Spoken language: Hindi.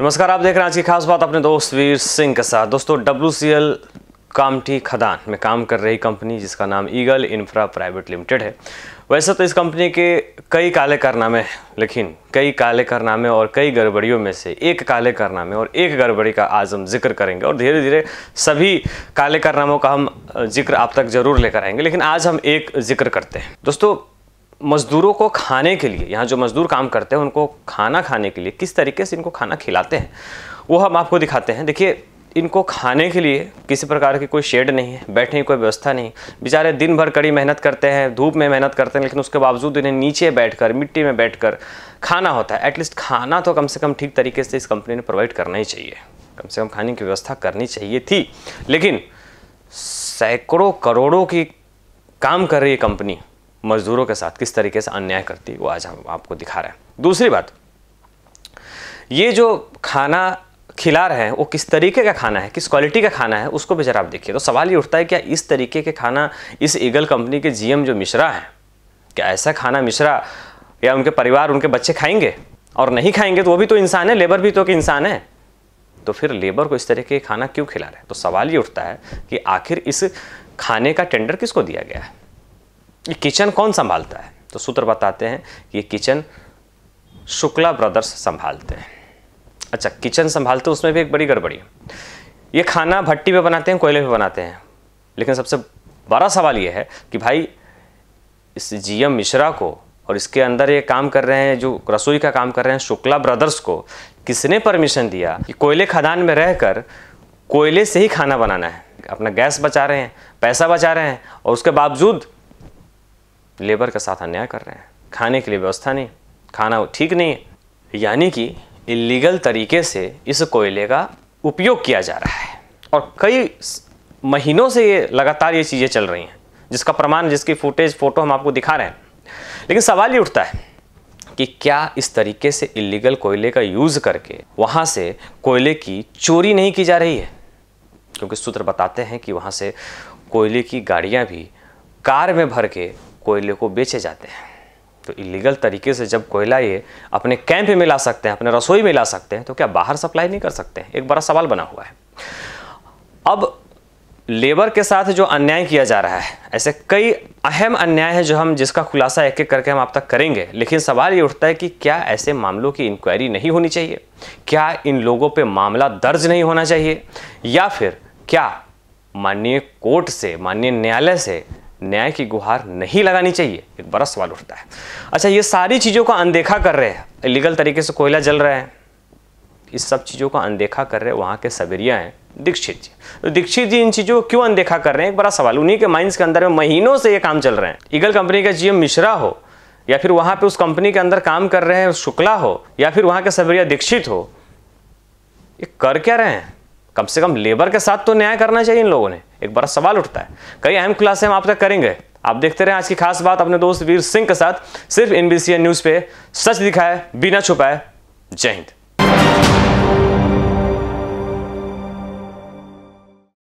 नमस्कार आप देख रहे हैं आज की खास बात अपने दोस्त वीर सिंह के साथ दोस्तों डब्ल्यू सी एल कामठी खदान में काम कर रही कंपनी जिसका नाम ईगल इंफ्रा प्राइवेट लिमिटेड है वैसे तो इस कंपनी के कई काले कारनामे हैं लेकिन कई काले कारनामे और कई गड़बड़ियों में से एक काले कारनामे और एक गड़बड़ी का आज हम जिक्र करेंगे और धीरे धीरे सभी काले कारनामों का हम जिक्र आप तक जरूर लेकर आएंगे लेकिन आज हम एक जिक्र करते हैं दोस्तों मज़दूरों को खाने के लिए यहाँ जो मज़दूर काम करते हैं उनको खाना खाने के लिए किस तरीके से इनको खाना खिलाते हैं वो हम आपको दिखाते हैं देखिए इनको खाने के लिए किसी प्रकार की कोई शेड नहीं है बैठने की कोई व्यवस्था नहीं बेचारे दिन भर कड़ी मेहनत करते हैं धूप में मेहनत करते हैं लेकिन उसके बावजूद इन्हें नीचे बैठकर मिट्टी में बैठकर खाना होता है एटलीस्ट खाना तो कम से कम ठीक तरीके से इस कंपनी ने प्रोवाइड करना ही चाहिए कम से कम खाने की व्यवस्था करनी चाहिए थी लेकिन सैकड़ों करोड़ों की काम कर रही है कंपनी मजदूरों के साथ किस तरीके से अन्याय करती है वो आज हम आपको दिखा रहे हैं दूसरी बात ये जो खाना खिला रहे हैं वो किस तरीके का खाना है किस क्वालिटी का खाना है उसको भी जरा आप देखिए तो सवाल ये उठता है क्या इस तरीके के खाना इस ईगल कंपनी के जीएम जो मिश्रा हैं क्या ऐसा खाना मिश्रा या उनके परिवार उनके बच्चे खाएंगे और नहीं खाएंगे तो वो भी तो इंसान है लेबर भी तो एक इंसान है तो फिर लेबर को इस तरीके का खाना क्यों खिला रहे हैं तो सवाल ये उठता है कि आखिर इस खाने का टेंडर किसको दिया गया है ये किचन कौन संभालता है तो सूत्र बताते हैं कि ये किचन शुक्ला ब्रदर्स संभालते हैं अच्छा किचन संभालते उसमें भी एक बड़ी गड़बड़ी है ये खाना भट्टी पे बनाते हैं कोयले पे बनाते हैं लेकिन सबसे बड़ा सवाल ये है कि भाई इस जी एम मिश्रा को और इसके अंदर ये काम कर रहे हैं जो रसोई का काम कर रहे हैं शुक्ला ब्रदर्स को किसने परमिशन दिया कि कोयले खदान में रहकर कोयले से ही खाना बनाना है अपना गैस बचा रहे हैं पैसा बचा रहे हैं और उसके बावजूद लेबर के साथ अन्याय कर रहे हैं खाने के लिए व्यवस्था नहीं खाना ठीक नहीं है यानी कि इलीगल तरीके से इस कोयले का उपयोग किया जा रहा है और कई महीनों से ये लगातार ये चीज़ें चल रही हैं जिसका प्रमाण जिसकी फुटेज फ़ोटो हम आपको दिखा रहे हैं लेकिन सवाल ये उठता है कि क्या इस तरीके से इलीगल कोयले का यूज़ करके वहाँ से कोयले की चोरी नहीं की जा रही है क्योंकि सूत्र बताते हैं कि वहाँ से कोयले की गाड़ियाँ भी कार में भर के कोयले को बेचे जाते हैं तो इलीगल तरीके से जब कोयला ये अपने कैंप में ला सकते हैं अपने रसोई में ला सकते हैं तो क्या बाहर सप्लाई नहीं कर सकते हैं एक बड़ा सवाल बना हुआ है अब लेबर के साथ जो अन्याय किया जा रहा है ऐसे कई अहम अन्याय है जो हम जिसका खुलासा एक एक करके हम आप तक करेंगे लेकिन सवाल ये उठता है कि क्या ऐसे मामलों की इंक्वायरी नहीं होनी चाहिए क्या इन लोगों पे मामला दर्ज नहीं होना चाहिए या फिर क्या माननीय कोर्ट से माननीय न्यायालय से न्याय की गुहार नहीं लगानी चाहिए एक बड़ा सवाल उठता है अच्छा ये सारी चीज़ों का अनदेखा कर रहे हैं इलीगल तरीके से कोयला जल रहा है इस सब चीज़ों का अनदेखा कर रहे हैं वहाँ के सबेरिया हैं दीक्षित जी तो दीक्षित जी इन चीज़ों को क्यों अनदेखा कर रहे हैं एक बड़ा सवाल उन्हीं के माइंस के अंदर में महीनों से ये काम चल रहे हैं ईगल कंपनी का जीएम मिश्रा हो या फिर वहाँ पर उस कंपनी के अंदर काम कर रहे हैं शुक्ला हो या फिर वहाँ के सवेरिया दीक्षित हो ये कर क्या रहे हैं कम से कम लेबर के साथ तो न्याय करना चाहिए इन लोगों ने एक बड़ा सवाल उठता है कई अहम खुलासे हम आप तक करेंगे आप देखते रहे आज की खास बात अपने दोस्त वीर सिंह के साथ सिर्फ एनबीसी न्यूज़ पे सच दिखाए बिना छुपाए जय हिंद